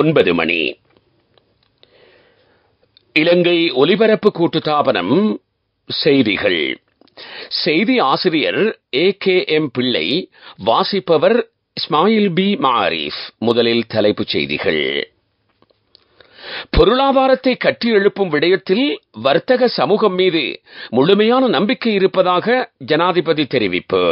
ஒன்பது மணி இலங்கை ஒலிபரப்பு கூட்டுத்தாபனம் செய்திகள் செய்தி ஆசிரியர் ஏ கே எம் பிள்ளை வாசிப்பவர் இஸ்மாயில் பி மாரிஃப் முதலில் தலைப்புச் செய்திகள் பொருளாதாரத்தை கட்டி எழுப்பும் விடயத்தில் வர்த்தக சமூகம் மீது முழுமையான நம்பிக்கை இருப்பதாக ஜனாதிபதி தெரிவிப்பு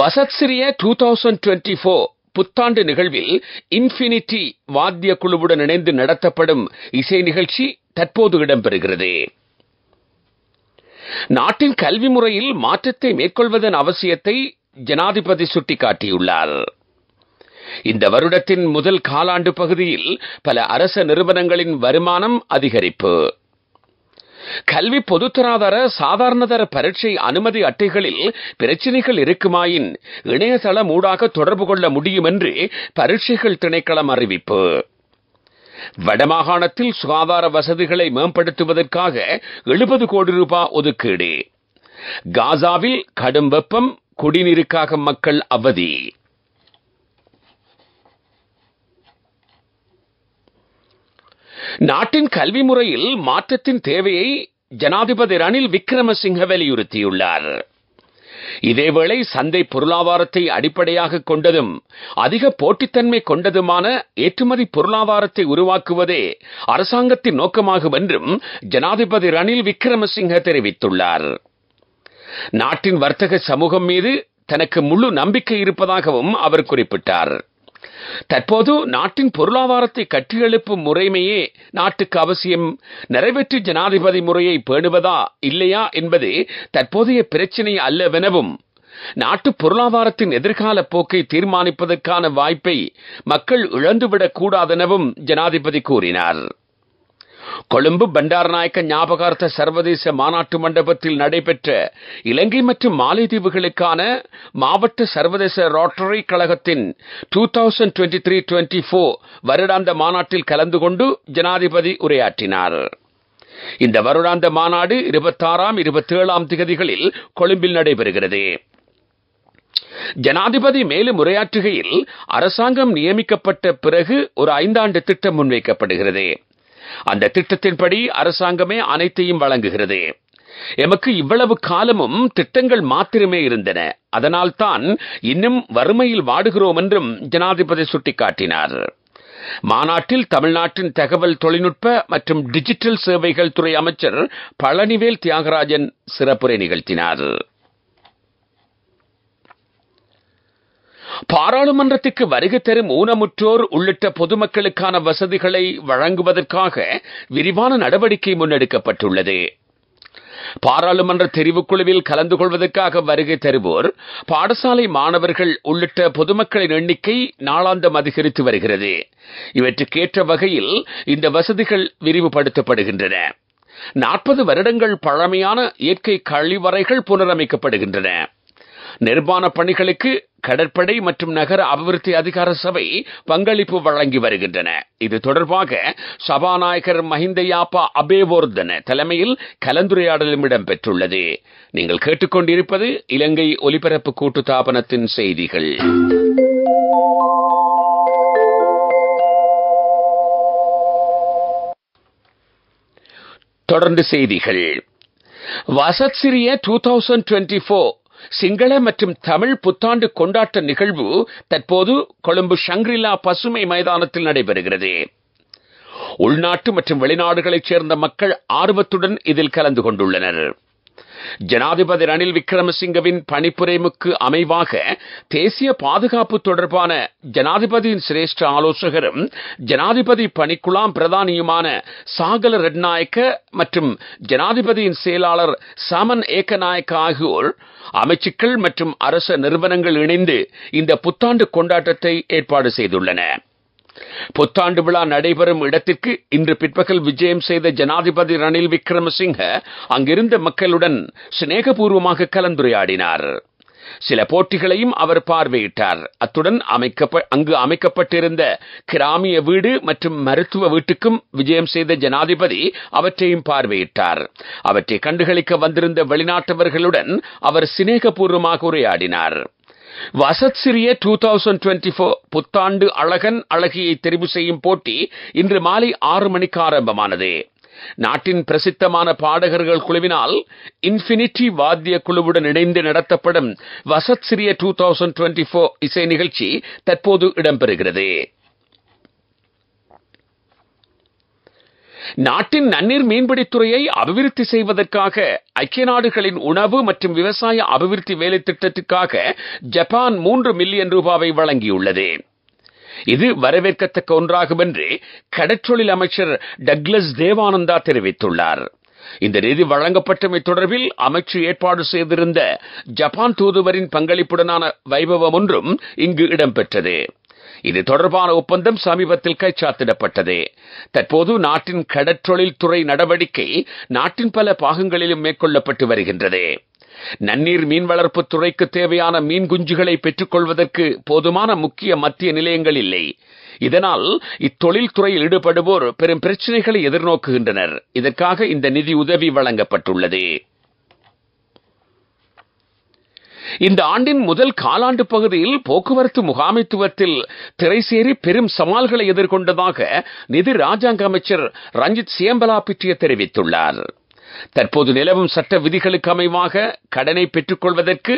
வசத் சிறிய டூ தௌசண்ட் டுவெண்டி ஃபோர் புத்தாண்டு நிகழ்வில் இன்ஃபினிட்டி வாத்திய குழுவுடன் இணைந்து நடத்தப்படும் இசை நிகழ்ச்சி தற்போது இடம்பெறுகிறது நாட்டின் கல்வி முறையில் மாற்றத்தை மேற்கொள்வதன் அவசியத்தை ஜனாதிபதி சுட்டிக்காட்டியுள்ளார் இந்த வருடத்தின் முதல் காலாண்டு பகுதியில் பல அரச நிறுவனங்களின் வருமானம் அதிகரிப்பு கல்வி பொதுத்தராதர சாதாரணதர பரீட்சை அனுமதி அட்டைகளில் பிரச்சினைகள் இருக்குமாயின் இணையதளம் ஊடாக தொடர்பு கொள்ள முடியும் என்று பரீட்சைகள் திணைக்களம் அறிவிப்பு வடமாகாணத்தில் சுகாதார வசதிகளை மேம்படுத்துவதற்காக எழுபது கோடி ரூபாய் ஒதுக்கீடு காசாவில் கடும் வெப்பம் குடிநீருக்காக மக்கள் அவதி நாட்டின் கல்வி முறையில் மாற்றத்தின் தேவையை ஜனாதிபதி ரணில் விக்ரமசிங்க வலியுறுத்தியுள்ளார் இதேவேளை சந்தை பொருளாதாரத்தை அடிப்படையாக கொண்டதும் அதிக போட்டித்தன்மை கொண்டதுமான ஏற்றுமதி பொருளாதாரத்தை உருவாக்குவதே அரசாங்கத்தின் நோக்கமாகும் என்றும் ஜனாதிபதி ரணில் விக்ரமசிங்க தெரிவித்துள்ளார் நாட்டின் வர்த்தக சமூகம் மீது தனக்கு முழு நம்பிக்கை இருப்பதாகவும் அவர் குறிப்பிட்டார் தற்போது நாட்டின் பொருளாதாரத்தை கட்டியெழுப்பும் முறைமையே நாட்டுக்கு அவசியம் நிறைவேற்று ஜனாதிபதி முறையை பேணுவதா இல்லையா என்பதே தற்போதைய பிரச்சினை அல்லவெனவும் நாட்டு பொருளாதாரத்தின் எதிர்கால போக்கை தீர்மானிப்பதற்கான வாய்ப்பை மக்கள் இழந்துவிடக் கூடாதெனவும் ஜனாதிபதி கூறினார் கொழும்பு பண்டாரநாயக்க ஞாபகார்த்த சர்வதேச மாநாட்டு மண்டபத்தில் நடைபெற்ற இலங்கை மற்றும் மாலைதீவுகளுக்கான மாவட்ட சர்வதேச ரோட்டரி கழகத்தின் டூ தௌசண்ட் த்ரீ போர் வருடாந்த மாநாட்டில் கலந்து கொண்டு ஜனாதிபதி உரையாற்றினார் இந்த வருடாந்த மாநாடு இருபத்தாறாம் இருபத்தேழாம் திகதிகளில் கொழும்பில் நடைபெறுகிறது ஜனாதிபதி மேலும் உரையாற்றுகையில் அரசாங்கம் நியமிக்கப்பட்ட பிறகு ஒரு ஐந்தாண்டு திட்டம் முன்வைக்கப்படுகிறது அந்த திட்டத்தின்படி அரசாங்கமே அனைத்தையும் வழங்குகிறது எமக்கு இவ்வளவு காலமும் திட்டங்கள் மாத்திரமே இருந்தன அதனால்தான் இன்னும் வறுமையில் வாடுகிறோம் என்றும் ஜனாதிபதி சுட்டிக்காட்டினார் மாநாட்டில் தமிழ்நாட்டின் தகவல் தொழில்நுட்ப மற்றும் டிஜிட்டல் சேவைகள் துறை அமைச்சர் பழனிவேல் தியாகராஜன் சிறப்புரை நிகழ்த்தினார் பாராளுமன்றத்துக்கு வருகை தரும் ஊனமுற்றோர் உள்ளிட்ட பொதுமக்களுக்கான வசதிகளை வழங்குவதற்காக விரிவான நடவடிக்கை முன்னெடுக்கப்பட்டுள்ளது பாராளுமன்ற தெரிவுக்குழுவில் கலந்து கொள்வதற்காக வருகை தருவோர் பாடசாலை மாணவர்கள் உள்ளிட்ட பொதுமக்களின் எண்ணிக்கை நாளாந்தம் அதிகரித்து வருகிறது இவற்றுக்கேற்ற வகையில் இந்த வசதிகள் விரிவுபடுத்தப்படுகின்றன நாற்பது வருடங்கள் பழமையான இயற்கை கழிவறைகள் புனரமைக்கப்படுகின்றன நிர்மாண பணிகளுக்கு கடற்படை மற்றும் நகர அபிவிருத்தி அதிகார சபை பங்களிப்பு வழங்கி வருகின்றன இது தொடர்பாக சபாநாயகர் மஹிந்த அபேவோர்தன தலைமையில் கலந்துரையாடலும் இடம்பெற்றுள்ளது நீங்கள் கேட்டுக்கொண்டிருப்பது இலங்கை ஒலிபரப்பு கூட்டுத்தாபனத்தின் செய்திகள் தொடர்ந்து செய்திகள் வசத் சிறிய two thousand twenty four Sinhala மற்றும் தமிழ் புத்தாண்டு கொண்டாட்ட நிகழ்வு தற்போது கொழும்பு ஷங்கிரிலா பசுமை மைதானத்தில் நடைபெறுகிறது உள்நாட்டு மற்றும் வெளிநாடுகளைச் சேர்ந்த மக்கள் ஆர்வத்துடன் இதில் கலந்து கொண்டுள்ளனர் ஜனாதிபதி ரணில் விக்ரமசிங்கவின் பணிப்புரைமுக்கு அமைவாக தேசிய பாதுகாப்பு தொடர்பான ஜனாதிபதியின் சிரேஷ்ட ஆலோசகரும் ஜனாதிபதி பணிக்குழாம் பிரதானியுமான சாகல ரெட்நாயக்க மற்றும் ஜனாதிபதியின் செயலாளர் சமன் ஏக்கநாயக்க ஆகியோர் அமைச்சுக்கள் மற்றும் அரச நிறுவனங்கள் இணைந்து இந்த புத்தாண்டு கொண்டாட்டத்தை ஏற்பாடு செய்துள்ளன புத்தாண்டு விழா நடைபெறும் இடத்திற்கு இன்று பிற்பகல் விஜயம் செய்த ஜனாதிபதி ரணில் விக்ரமசிங்க அங்கிருந்த மக்களுடன் சிநேகபூர்வமாக கலந்துரையாடினார் சில போட்டிகளையும் அவர் பார்வையிட்டார் அத்துடன் அங்கு அமைக்கப்பட்டிருந்த கிராமிய வீடு மற்றும் மருத்துவ வீட்டுக்கும் விஜயம் செய்த ஜனாதிபதி அவற்றையும் பார்வையிட்டார் அவற்றை கண்டுகளிக்க வந்திருந்த வெளிநாட்டவர்களுடன் அவர் சிநேகபூர்வமாக உரையாடினார் வசத்சிறிய டூ தௌசண்ட் டுவெண்ட்டி ஃபோர் புத்தாண்டு அழகன் அழகியை தெரிவு செய்யும் போட்டி இன்று மாலை ஆறு மணிக்கு ஆரம்பமானது நாட்டின் பிரசித்தமான பாடகர்கள் குழுவினால் இன்ஃபினிட்டி வாத்திய குழுவுடன் இணைந்து நடத்தப்படும் சிறிய டூ தௌசண்ட் டுவெண்ட்டி ஃபோர் இசை நிகழ்ச்சி தற்போது இடம்பெறுகிறது நாட்டின் நன்னீர் மீன்பிடித்துறையை அபிவிருத்தி செய்வதற்காக ஐக்கிய நாடுகளின் உணவு மற்றும் விவசாய அபிவிருத்தி வேலை திட்டத்திற்காக ஜப்பான் மூன்று மில்லியன் ரூபாவை வழங்கியுள்ளது இது வரவேற்கத்தக்க ஒன்றாகும் என்று கடற்றொழில் அமைச்சர் டக்ளஸ் தேவானந்தா தெரிவித்துள்ளார் இந்த நிதி வழங்கப்பட்டமை தொடர்பில் அமைச்சு ஏற்பாடு செய்திருந்த ஜப்பான் தூதுவரின் பங்களிப்புடனான வைபவம் ஒன்றும் இங்கு இடம்பெற்றது இது தொடர்பான ஒப்பந்தம் சமீபத்தில் கைச்சாத்திடப்பட்டது தற்போது நாட்டின் கடற்றொழில் துறை நடவடிக்கை நாட்டின் பல பாகங்களிலும் மேற்கொள்ளப்பட்டு வருகின்றது நன்னீர் மீன் வளர்ப்பு துறைக்கு தேவையான மீன் குஞ்சுகளை பெற்றுக்கொள்வதற்கு போதுமான முக்கிய மத்திய நிலையங்கள் இல்லை இதனால் இத்தொழில் துறையில் ஈடுபடுவோர் பெரும் பிரச்சனைகளை எதிர்நோக்குகின்றனர் இதற்காக இந்த நிதி உதவி வழங்கப்பட்டுள்ளது இந்த ஆண்டின் முதல் காலாண்டு பகுதியில் போக்குவரத்து முகாமைத்துவத்தில் திரைசேரி பெரும் சவால்களை எதிர்கொண்டதாக நிதி ராஜாங்க அமைச்சர் ரஞ்சித் சேம்பலா பிற்றிய தெரிவித்துள்ளார் தற்போது நிலவும் சட்ட விதிகளுக்கு அமைவாக கடனை பெற்றுக்கொள்வதற்கு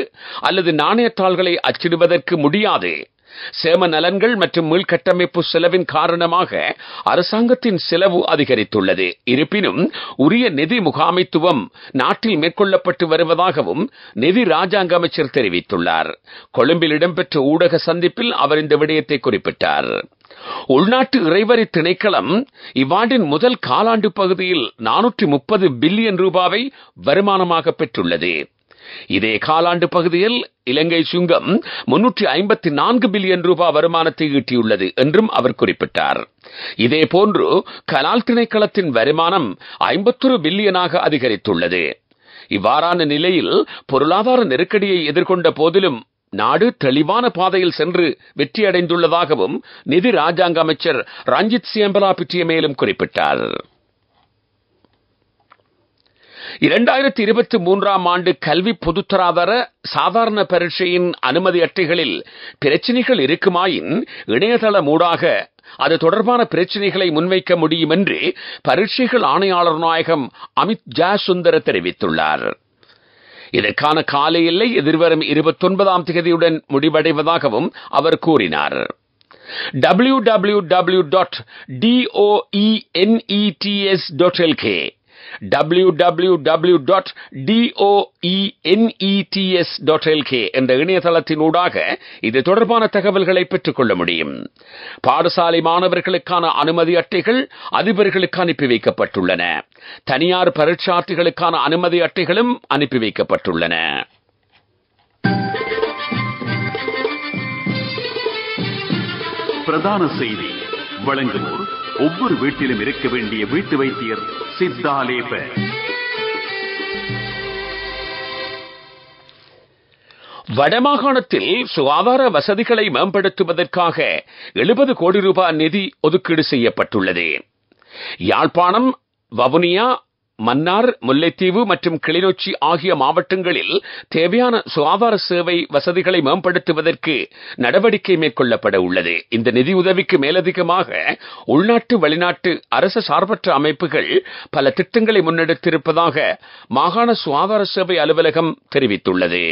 அல்லது நாணயத்தாள்களை அச்சிடுவதற்கு முடியாது சேம நலன்கள் மற்றும் மீள்கட்டமைப்பு செலவின் காரணமாக அரசாங்கத்தின் செலவு அதிகரித்துள்ளது இருப்பினும் உரிய நிதி முகாமைத்துவம் நாட்டில் மேற்கொள்ளப்பட்டு வருவதாகவும் நிதி ராஜாங்க அமைச்சர் தெரிவித்துள்ளார் கொழும்பில் இடம்பெற்ற ஊடக சந்திப்பில் அவர் இந்த விடயத்தை குறிப்பிட்டார் உள்நாட்டு இறைவரி திணைக்களம் இவ்வாண்டின் முதல் காலாண்டு பகுதியில் நானூற்றி முப்பது பில்லியன் ரூபாவை வருமானமாக பெற்றுள்ளது இதே காலாண்டு பகுதியில் இலங்கை சுங்கம் முன்னூற்றி ஐம்பத்தி நான்கு பில்லியன் ரூபாய் வருமானத்தை ஈட்டியுள்ளது என்றும் அவர் குறிப்பிட்டார் இதேபோன்று கலால் திணைக்களத்தின் வருமானம் ஐம்பத்தொரு பில்லியனாக அதிகரித்துள்ளது இவ்வாறான நிலையில் பொருளாதார நெருக்கடியை எதிர்கொண்ட போதிலும் நாடு தெளிவான பாதையில் சென்று வெற்றியடைந்துள்ளதாகவும் நிதி ராஜாங்க அமைச்சர் ரஞ்சித் சியம்பலா பற்றிய மேலும் குறிப்பிட்டார் இரண்டாயிரத்தி இருபத்தி மூன்றாம் ஆண்டு கல்வி பொதுத்தராதர சாதாரண பரீட்சையின் அனுமதி அட்டைகளில் பிரச்சினைகள் இருக்குமாயின் இணையதளம் ஊடாக அது தொடர்பான பிரச்சினைகளை முன்வைக்க முடியும் என்று பரீட்சைகள் ஆணையாளர் நாயகம் அமித் ஜாசுந்தர தெரிவித்துள்ளார் இதற்கான கால எல்லை எதிர்வரும் இருபத்தொன்பதாம் தேதியுடன் முடிவடைவதாகவும் அவர் கூறினார் W W W dot DOENETS dot LK www.doenets.lk dot DOENETS dot என்ற இணையதளத்தினூடாக இது தொடர்பான தகவல்களை பெற்றுக் கொள்ள முடியும் பாடசாலை மாணவர்களுக்கான அனுமதி அட்டைகள் அதிபர்களுக்கு அனுப்பி வைக்கப்பட்டுள்ளன தனியார் பரீட்சார்த்திகளுக்கான அனுமதி அட்டைகளும் அனுப்பி வைக்கப்பட்டுள்ளன பிரதான செய்தி வழங்குவோர் ஒவ்வொரு வீட்டிலும் இருக்க வேண்டிய வீட்டு வைத்தியர் சித்தாலேப வடமாகாணத்தில் சுகாதார வசதிகளை மேம்படுத்துவதற்காக எழுபது கோடி ரூபாய் நிதி ஒதுக்கீடு செய்யப்பட்டுள்ளது யாழ்ப்பாணம் வவுனியா மன்னார் முல்லைத்தீவு மற்றும் கிளிநொச்சி ஆகிய மாவட்டங்களில் தேவையான சுகாதார சேவை வசதிகளை மேம்படுத்துவதற்கு நடவடிக்கை மேற்கொள்ளப்பட உள்ளது இந்த நிதியுதவிக்கு மேலதிகமாக உள்நாட்டு வெளிநாட்டு அரசு சார்பற்ற அமைப்புகள் பல திட்டங்களை முன்னெடுத்திருப்பதாக மாகாண சுகாதார சேவை அலுவலகம் தெரிவித்துள்ளது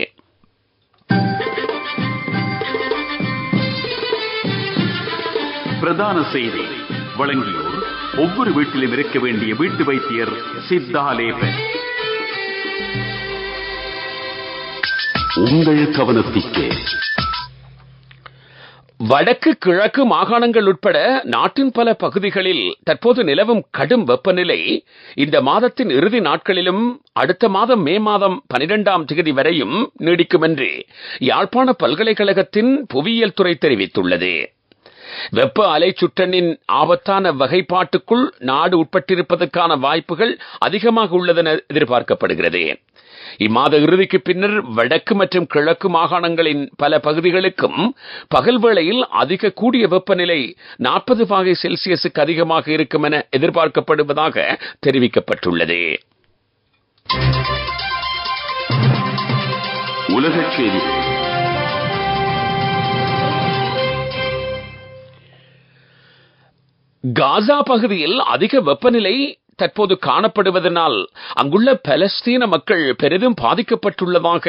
பிரதான செய்தி வழங்கியோர் ஒவ்வொரு வீட்டிலும் இருக்க வேண்டிய வீட்டு வைத்தியர் சித்தாலேபன் உங்கள் கவனத்திற்கு வடக்கு கிழக்கு மாகாணங்கள் உட்பட நாட்டின் பல பகுதிகளில் தற்போது நிலவும் கடும் வெப்பநிலை இந்த மாதத்தின் இறுதி நாட்களிலும் அடுத்த மாதம் மே மாதம் பனிரெண்டாம் தேதி வரையும் நீடிக்கும் என்று யாழ்ப்பாண பல்கலைக்கழகத்தின் புவியியல் துறை தெரிவித்துள்ளது வெப்ப அலை சுற்றனின் ஆபத்தான வகைப்பாட்டுக்குள் நாடு உட்பட்டிருப்பதற்கான வாய்ப்புகள் அதிகமாக உள்ளதென எதிர்பார்க்கப்படுகிறது இம்மாத இறுதிக்கு பின்னர் வடக்கு மற்றும் கிழக்கு மாகாணங்களின் பல பகுதிகளுக்கும் பகல் வேளையில் அதிக கூடிய வெப்பநிலை நாற்பது பாகை செல்சியஸுக்கு அதிகமாக இருக்கும் என எதிர்பார்க்கப்படுவதாக தெரிவிக்கப்பட்டுள்ளது உலகச் செய்திகள் காசா பகுதியில் அதிக வெப்பநிலை தற்போது காணப்படுவதனால் அங்குள்ள பலஸ்தீன மக்கள் பெரிதும் பாதிக்கப்பட்டுள்ளதாக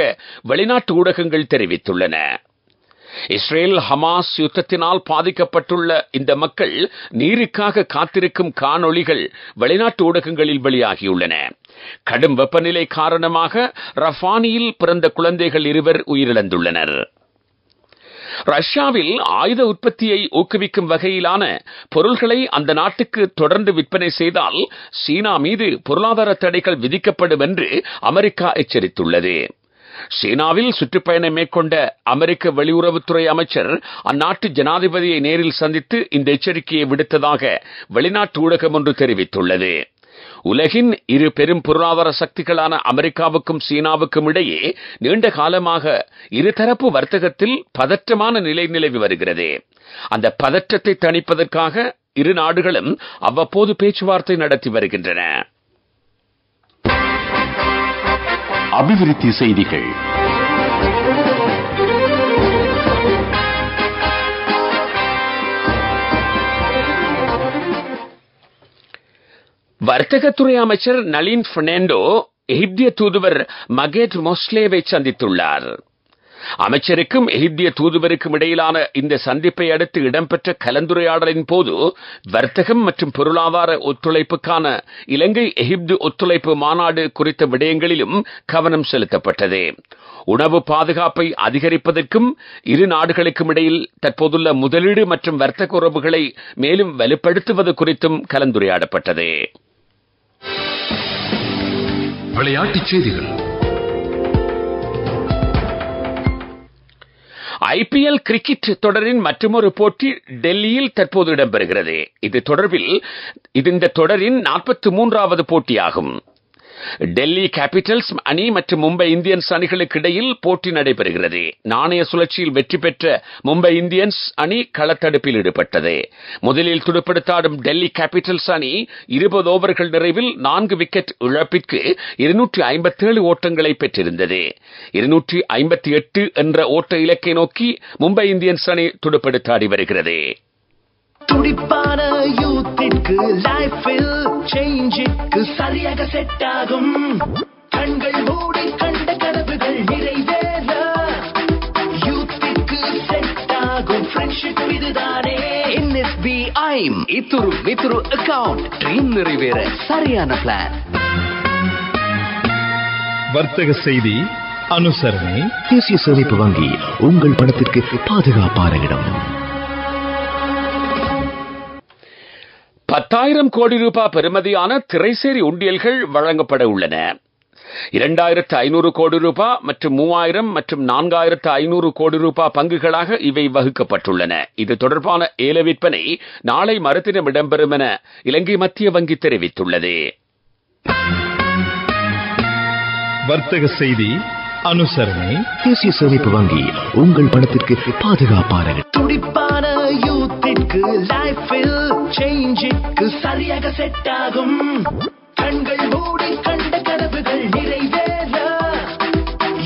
வெளிநாட்டு ஊடகங்கள் தெரிவித்துள்ளன இஸ்ரேல் ஹமாஸ் யுத்தத்தினால் பாதிக்கப்பட்டுள்ள இந்த மக்கள் நீருக்காக காத்திருக்கும் காணொளிகள் வெளிநாட்டு ஊடகங்களில் வெளியாகியுள்ளன கடும் வெப்பநிலை காரணமாக ரஃபானியில் பிறந்த குழந்தைகள் இருவர் உயிரிழந்துள்ளனர் ரஷ்யாவில் ஆயுத உற்பத்தியை ஊக்குவிக்கும் வகையிலான பொருள்களை அந்த நாட்டுக்கு தொடர்ந்து விற்பனை செய்தால் சீனா மீது பொருளாதார தடைகள் விதிக்கப்படும் என்று அமெரிக்கா எச்சரித்துள்ளது சீனாவில் சுற்றுப்பயணம் மேற்கொண்ட அமெரிக்க வெளியுறவுத்துறை அமைச்சர் அந்நாட்டு ஜனாதிபதியை நேரில் சந்தித்து இந்த எச்சரிக்கையை விடுத்ததாக வெளிநாட்டு ஊடகம் ஒன்று தெரிவித்துள்ளது உலகின் இரு பெரும் பொருளாதார சக்திகளான அமெரிக்காவுக்கும் சீனாவுக்கும் இடையே நீண்ட காலமாக இருதரப்பு வர்த்தகத்தில் பதற்றமான நிலை நிலவி வருகிறது அந்த பதற்றத்தை தணிப்பதற்காக இரு நாடுகளும் அவ்வப்போது பேச்சுவார்த்தை நடத்தி வருகின்றன அபிவிருத்தி செய்திகள் வர்த்தகத்துறை அமைச்சர் நளின் பெர்னாண்டோ எகிப்திய தூதுவர் மகேட் மொஸ்லேவை சந்தித்துள்ளார் அமைச்சருக்கும் எகிப்திய தூதுவருக்கும் இடையிலான இந்த சந்திப்பை அடுத்து இடம்பெற்ற கலந்துரையாடலின் போது வர்த்தகம் மற்றும் பொருளாதார ஒத்துழைப்புக்கான இலங்கை எகிப்து ஒத்துழைப்பு மாநாடு குறித்த விடயங்களிலும் கவனம் செலுத்தப்பட்டது உணவு பாதுகாப்பை அதிகரிப்பதற்கும் இரு நாடுகளுக்கும் இடையில் தற்போதுள்ள முதலீடு மற்றும் வர்த்தக உறவுகளை மேலும் வலுப்படுத்துவது குறித்தும் கலந்துரையாடப்பட்டது விளையாட்டுச் செய்திகள் ஐபிஎல் கிரிக்கெட் தொடரின் மற்றொரு போட்டி டெல்லியில் தற்போது இடம்பெறுகிறது இது தொடர்பில் இது இந்த தொடரின் நாற்பத்தி மூன்றாவது போட்டியாகும் டெல்லி கேபிட்டல்ஸ் அணி மற்றும் மும்பை இந்தியன்ஸ் அணிகளுக்கு இடையில் போட்டி நடைபெறுகிறது நாணய சுழற்சியில் வெற்றி பெற்ற மும்பை இந்தியன்ஸ் அணி களத்தடுப்பில் ஈடுபட்டது முதலில் துடுப்படுத்தாடும் டெல்லி கேபிட்டல்ஸ் அணி இருபது ஓவர்கள் நிறைவில் நான்கு விக்கெட் இழப்பிற்கு இருநூற்றி ஐம்பத்தேழு ஓட்டங்களை பெற்றிருந்தது இருநூற்றி ஐம்பத்தி எட்டு என்ற ஓட்ட இலக்கை நோக்கி மும்பை இந்தியன்ஸ் அணி துடுப்படுத்தாடி வருகிறது துடிப்பான யூத்திற்கு லைஃபில் செட் ஆகும் கண்கள் மூடி கண்ட கனவுகள் நிறைவேற செட் ஆகும் ஃப்ரெண்ட்ஷிப் இதுதானே இத்துரு அக்கவுண்ட் ட்ரீம் நிறைவேற சரியான பிளான் வர்த்தக செய்தி அனுசரணை தேசிய சேமிப்பு வங்கி உங்கள் பணத்திற்கு பாதுகாப்பான இடம் பத்தாயிரம் கோடி ரூபாய் பெருமதியான திரைசேரி உண்டியல்கள் வழங்கப்பட உள்ளன இரண்டாயிரத்து ஐநூறு கோடி ரூபாய் மற்றும் மூவாயிரம் மற்றும் நான்காயிரத்து ஐநூறு கோடி ரூபாய் பங்குகளாக இவை வகுக்கப்பட்டுள்ளன இது தொடர்பான ஏல விற்பனை நாளை மறுதினம் இடம்பெறும் என இலங்கை மத்திய வங்கி தெரிவித்துள்ளது வர்த்தக செய்தி அனுசரணை தேசிய சேமிப்பு வங்கி உங்கள் பணத்திற்கு பாதுகாப்பான துடிப்பான யூத்திற்கு லைஃபில் சேஞ்சுக்கு சரியாக செட் ஆகும் கண்கள் மூடி கண்ட கனவுகள் நிறைவேற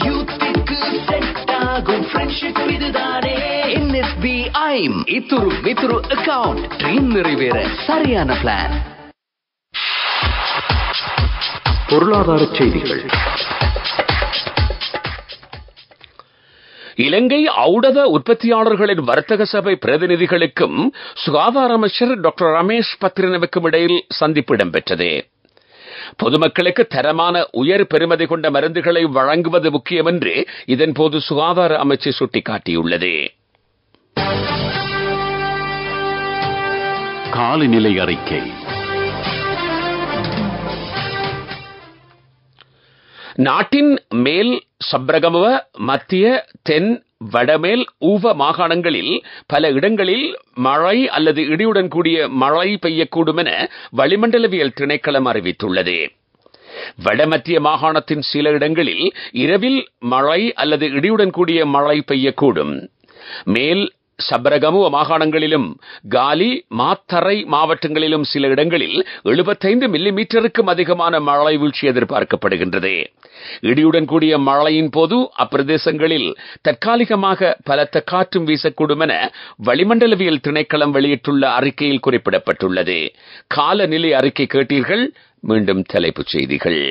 யூத்திற்கு செட் ஆகும் ஃப்ரெண்ட்ஷிப் இதுதானே என்எஸ்பி ஐம் இத்துரு மித்துரு அக்கவுண்ட் ட்ரீம் நிறைவேற சரியான பிளான் பொருளாதார செய்திகள் இலங்கை ஔடத உற்பத்தியாளர்களின் வர்த்தக சபை பிரதிநிதிகளுக்கும் சுகாதார அமைச்சர் டாக்டர் ரமேஷ் பத்ரினவுக்கும் இடையில் சந்திப்பு இடம்பெற்றது பொதுமக்களுக்கு தரமான உயர் பெருமதி கொண்ட மருந்துகளை வழங்குவது முக்கியம் என்று இதன்போது சுகாதார அமைச்சர் சுட்டிக்காட்டியுள்ளது காலநிலை அறிக்கை நாட்டின் மேல் சப்ரகமவ மத்திய தென் வடமேல் ஊவ மாகாணங்களில் பல இடங்களில் மழை அல்லது இடியுடன் கூடிய மழை பெய்யக்கூடும் என வளிமண்டலவியல் திணைக்களம் அறிவித்துள்ளது வடமத்திய மாகாணத்தின் சில இடங்களில் இரவில் மழை அல்லது இடியுடன் கூடிய மழை பெய்யக்கூடும் மேல் சபரகமு மாகாணங்களிலும் காலி மாத்தரை மாவட்டங்களிலும் சில இடங்களில் எழுபத்தைந்து மில்லி அதிகமான மழை வீழ்ச்சி எதிர்பார்க்கப்படுகின்றது இடியுடன் கூடிய மழையின் போது அப்பிரதேசங்களில் தற்காலிகமாக பலத்த காற்றும் வீசக்கூடும் என வளிமண்டலவியல் திணைக்களம் வெளியிட்டுள்ள அறிக்கையில் குறிப்பிடப்பட்டுள்ளது காலநிலை அறிக்கை கேட்டீர்கள் மீண்டும் தலைப்புச் செய்திகள்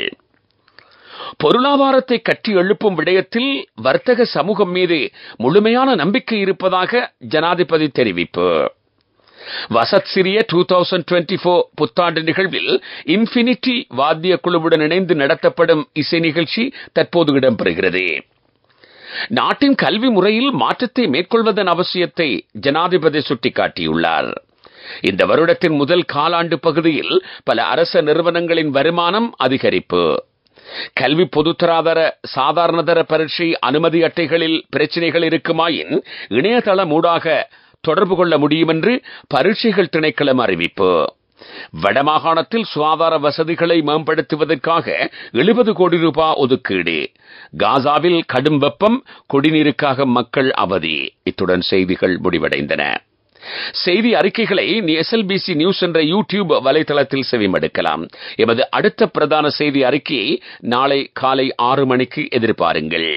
பொருளாதாரத்தை கட்டி எழுப்பும் விடயத்தில் வர்த்தக சமூகம் மீது முழுமையான நம்பிக்கை இருப்பதாக ஜனாதிபதி தெரிவிப்பு வசத் சிறிய டூ தௌசண்ட் டுவெண்டி போர் புத்தாண்டு நிகழ்வில் இன்ஃபினிட்டி வாத்திய குழுவுடன் இணைந்து நடத்தப்படும் இசை நிகழ்ச்சி தற்போது இடம்பெறுகிறது நாட்டின் கல்வி முறையில் மாற்றத்தை மேற்கொள்வதன் அவசியத்தை ஜனாதிபதி சுட்டிக்காட்டியுள்ளார் இந்த வருடத்தின் முதல் காலாண்டு பகுதியில் பல அரச நிறுவனங்களின் வருமானம் அதிகரிப்பு கல்வி பொதுத்தராதர சாதாரணதர பரீட்சை அனுமதி அட்டைகளில் பிரச்சினைகள் இருக்குமாயின் இணையதளம் ஊடாக தொடர்பு கொள்ள முடியும் என்று பரீட்சைகள் திணைக்களம் அறிவிப்பு வடமாகாணத்தில் சுகாதார வசதிகளை மேம்படுத்துவதற்காக எழுபது கோடி ரூபாய் ஒதுக்கீடு காசாவில் கடும் வெப்பம் குடிநீருக்காக மக்கள் அவதி இத்துடன் செய்திகள் முடிவடைந்தன செய்தி அறிக்கைகளை எஸ்எல்பிசி நியூஸ் என்ற யூடியூப் வலைதளத்தில் செவிமடுக்கலாம் எமது அடுத்த பிரதான செய்தி அறிக்கையை நாளை காலை ஆறு மணிக்கு எதிர்பாருங்கள்